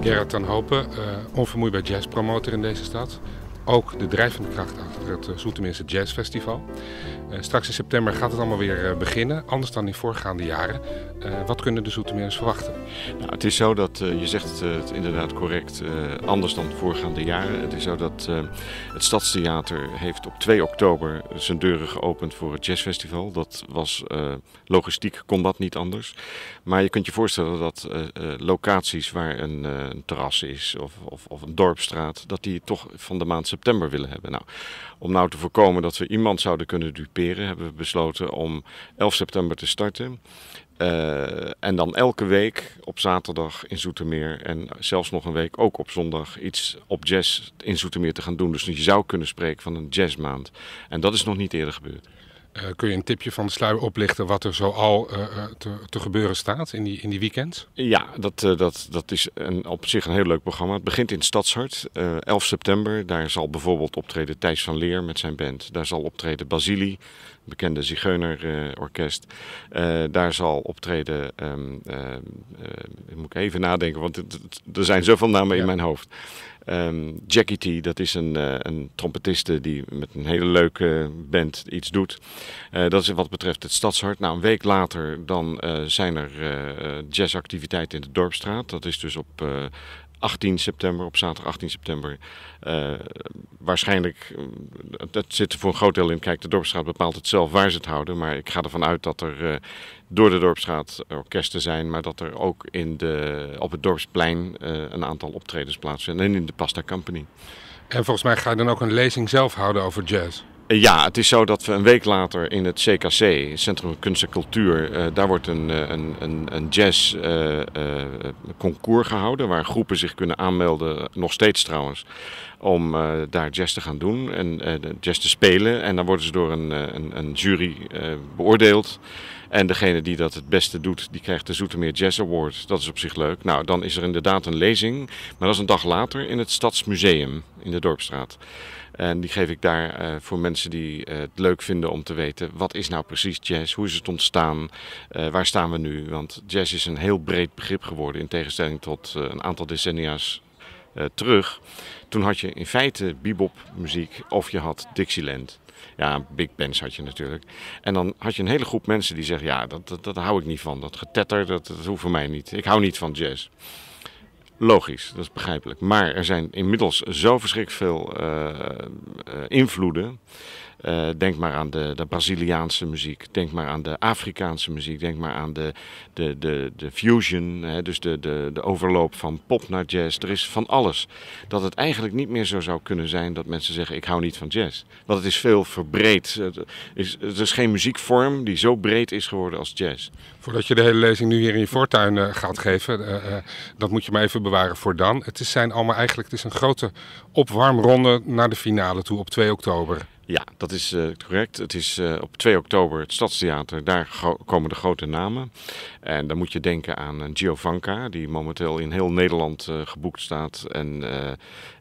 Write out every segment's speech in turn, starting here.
Gerard van Hopen, eh, onvermoeibaar jazzpromotor in deze stad ook de drijvende kracht achter het eh, Zoetermeerse Jazz Festival. Eh, straks in september gaat het allemaal weer eh, beginnen, anders dan in voorgaande jaren. wat kunnen de Zoetermeers verwachten? Nou, het is zo dat, je zegt het inderdaad correct, anders dan voorgaande jaren. Het is zo dat het Stadstheater heeft op 2 oktober zijn deuren geopend voor het Jazz Festival. Dat was logistiek, kon dat niet anders. Maar je kunt je voorstellen dat locaties waar een, een terras is of, of, of een dorpstraat, dat die toch van de september september willen hebben. Nou, om nou te voorkomen dat we iemand zouden kunnen duperen, hebben we besloten om 11 september te starten. Eh, en dan elke week op zaterdag in Zoetermeer en zelfs nog een week ook op zondag iets op jazz in Zoetermeer te gaan doen. Dus je zou kunnen spreken van een jazzmaand. En dat is nog niet eerder gebeurd. Eh, kun je een tipje van de sluier oplichten wat er zoal eh, eh, te, te, gebeuren staat in die, in die weekend? Ja, dat, dat, dat is een, op zich een heel leuk programma. Het begint in Stadshart, 11 september. Daar zal bijvoorbeeld optreden Thijs van Leer met zijn band. Daar zal optreden Basili bekende Zigeunerorkest. Eh, daar zal optreden, um, moet ik even nadenken, want er zijn zoveel namen in mijn hoofd. Ehm, Jackie T, dat is een, uh, een trompetiste die met een hele leuke band iets doet. dat is wat betreft het Stadshart. Nou, een week later dan zijn er jazzactiviteiten in de Dorpstraat. Dat is dus op 18 september, op zaterdag 18 september. Eh, waarschijnlijk, eh, dat zit er voor een groot deel in. Kijk, de Dorpsstraat bepaalt het zelf waar ze het houden. Maar ik ga ervan uit dat er eh, door de Dorpsstraat orkesten zijn. Maar dat er ook in de, op het Dorpsplein een aantal optredens plaatsvinden. En in de Pasta Company. En volgens mij ga je dan ook een lezing zelf houden over jazz. Ja, het is zo dat we een week later in het CKC, Centrum Kunst en Cultuur, eh, daar wordt een, eh, een, een, een jazz eh, gehouden. Waar groepen zich kunnen aanmelden, nog steeds trouwens, om daar jazz te gaan doen en jazz te spelen. En dan worden ze door een, een, een jury beoordeeld. En degene die dat het beste doet, die krijgt de Zoetermeer Jazz Award. Dat is op zich leuk. Nou, dan is er inderdaad een lezing, maar dat is een dag later in het Stadsmuseum in de Dorpstraat. En die geef ik daar eh, voor mensen die eh, het leuk vinden om te weten wat is nou precies jazz, hoe is het ontstaan, eh, waar staan we nu. Want jazz is een heel breed begrip geworden in tegenstelling tot een aantal decennia's terug. Toen had je in feite bebopmuziek of je had Dixieland. Ja, big bands had je natuurlijk. En dan had je een hele groep mensen die zeggen, ja, dat, dat, dat hou ik niet van. Dat getetter, dat, dat hoeft voor mij niet. Ik hou niet van jazz. Logisch, dat is begrijpelijk. Maar er zijn inmiddels zo verschrikkelijk veel eh, eh, invloeden eh, denk maar aan de, de, Braziliaanse muziek, denk maar aan de Afrikaanse muziek, denk maar aan de, de, de, de fusion, hè, dus de, de, de overloop van pop naar jazz. Er is van alles. Dat het eigenlijk niet meer zo zou kunnen zijn dat mensen zeggen: Ik hou niet van jazz. Want het is veel verbreed. Het is, is geen muziekvorm die zo breed is geworden als jazz. Voordat je de hele lezing nu hier in je voortuin eh, gaat geven, eh, dat moet je maar even bewaren voor dan. Het is zijn allemaal eigenlijk het is een grote opwarmronde naar de finale toe op 2 oktober. Ja, dat is eh, correct. Het is eh, op 2 oktober het Stadstheater. Daar komen de grote namen. En dan moet je denken aan eh, Giovanka, die momenteel in heel Nederland geboekt staat. En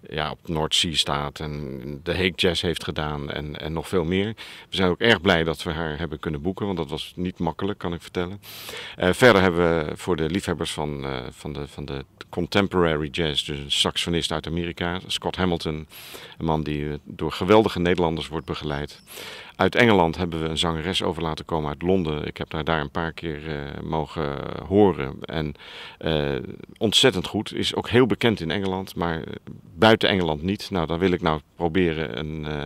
ja, op Noordzee staat. En de Hague Jazz heeft gedaan. En, en nog veel meer. We zijn ook erg blij dat we haar hebben kunnen boeken. Want dat was niet makkelijk, kan ik vertellen. verder hebben we voor de liefhebbers van, van, de, van de contemporary jazz. Dus een saxonist uit Amerika, Scott Hamilton. Een man die door geweldige Nederlanders wordt begeleid. Uit Engeland hebben we een zangeres over laten komen uit Londen. Ik heb haar daar een paar keer eh, mogen horen. En eh, ontzettend goed. Is ook heel bekend in Engeland, maar eh, buiten Engeland niet. Nou, dan wil ik nou proberen een, uh,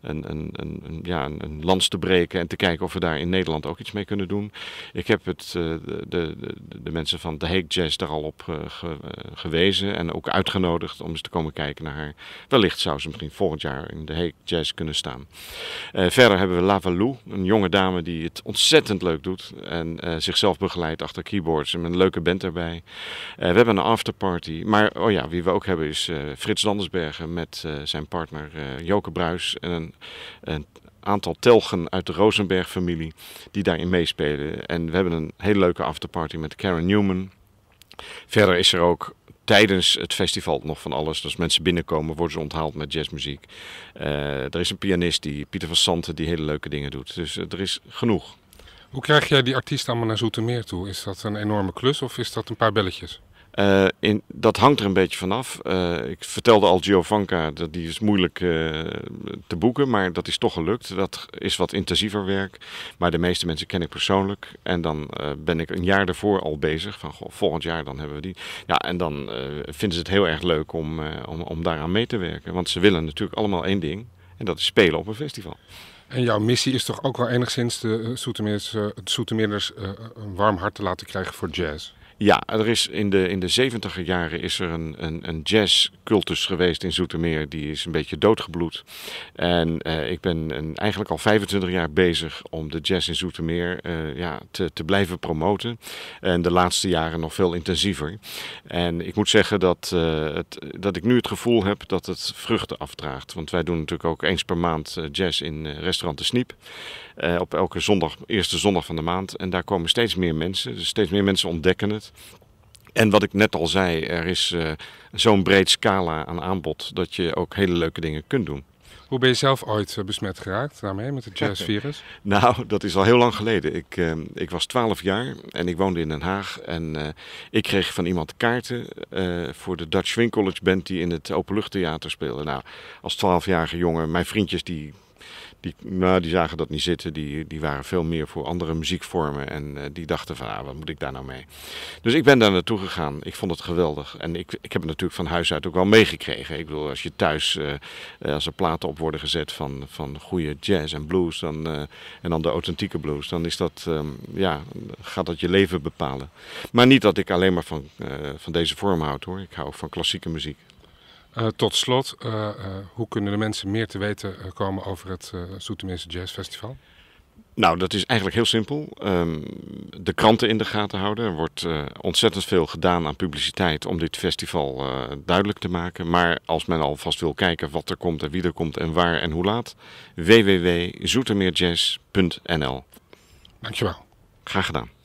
een, een, een, ja, een, lans te breken en te kijken of we daar in Nederland ook iets mee kunnen doen. Ik heb het, de, de, de, mensen van The Hague Jazz daar al op gewezen en ook uitgenodigd om eens te komen kijken naar haar. Wellicht zou ze misschien volgend jaar in The Hague Jazz kunnen eh, verder hebben we Lavalou, een jonge dame die het ontzettend leuk doet en eh, zichzelf begeleidt achter keyboards en met een leuke band erbij. Eh, we hebben een afterparty, maar oh ja, wie we ook hebben is Frits Landersbergen met zijn partner Joke Bruis en een, een aantal telgen uit de Rosenberg-familie die daarin meespelen. En we hebben een hele leuke afterparty met Karen Newman. Verder is er ook tijdens het festival nog van alles. Als dus mensen binnenkomen, worden ze onthaald met jazzmuziek. Eh, er is een pianist, die, Pieter van Santen, die hele leuke dingen doet. Dus eh, er is genoeg. Hoe krijg jij die artiesten allemaal naar Zoetermeer toe? Is dat een enorme klus of is dat een paar belletjes? Eh, in, dat hangt er een beetje vanaf. Eh, ik vertelde al Giovanka, dat die is moeilijk eh, te boeken, maar dat is toch gelukt. Dat is wat intensiever werk, maar de meeste mensen ken ik persoonlijk. En dan ben ik een jaar daarvoor al bezig, van volgend jaar dan hebben we die. Ja, en dan vinden ze het heel erg leuk om, om, om daaraan mee te werken. Want ze willen natuurlijk allemaal één ding, en dat is spelen op een festival. En jouw missie is toch ook wel enigszins de Soetermeerders, Soetermeerders een warm hart te laten krijgen voor jazz? Ja, er is in de, in de 70 jaren is er een, een, een jazzcultus geweest in Zoetermeer. Die is een beetje doodgebloed. En eh, ik ben een, eigenlijk al 25 jaar bezig om de jazz in Zoetermeer eh, ja, te, te blijven promoten. En de laatste jaren nog veel intensiever. En ik moet zeggen dat, eh, het, dat ik nu het gevoel heb dat het vruchten afdraagt. Want wij doen natuurlijk ook eens per maand jazz in restaurant De Sniep. op elke zondag, eerste zondag van de maand. En daar komen steeds meer mensen. Dus steeds meer mensen ontdekken het. En wat ik net al zei, er is eh, zo'n breed scala aan aanbod dat je ook hele leuke dingen kunt doen. Hoe ben je zelf ooit eh, besmet geraakt daarmee, met het jazzvirus? nou, dat is al heel lang geleden. Ik, ehm, ik was 12 jaar en ik woonde in Den Haag. En eh, ik kreeg van iemand kaarten voor de Dutch Swing College Band die in het Openluchttheater speelde. Nou, als 12-jarige jongen, mijn vriendjes die die, nou, die zagen dat niet zitten. Die, die waren veel meer voor andere muziekvormen. En eh, die dachten van, ah, wat moet ik daar nou mee? Dus ik ben daar naartoe gegaan. Ik vond het geweldig. En ik, ik heb het natuurlijk van huis uit ook wel meegekregen. Ik bedoel, als je thuis, eh, eh, als er platen op worden gezet van, van goede jazz en blues. Dan, en dan de authentieke blues. Dan is dat, ehm, ja, gaat dat je leven bepalen. Maar niet dat ik alleen maar van, van deze vorm houd hoor. Ik hou ook van klassieke muziek. Eh, tot slot, eh, eh, hoe kunnen de mensen meer te weten komen over het Soetermeerse Jazz Festival? Nou, dat is eigenlijk heel simpel. Ehm, de kranten in de gaten houden. Er wordt ontzettend veel gedaan aan publiciteit om dit festival duidelijk te maken. Maar als men alvast wil kijken wat er komt en wie er komt en waar en hoe laat, www.zoetermeerjazz.nl. Dankjewel. Graag gedaan.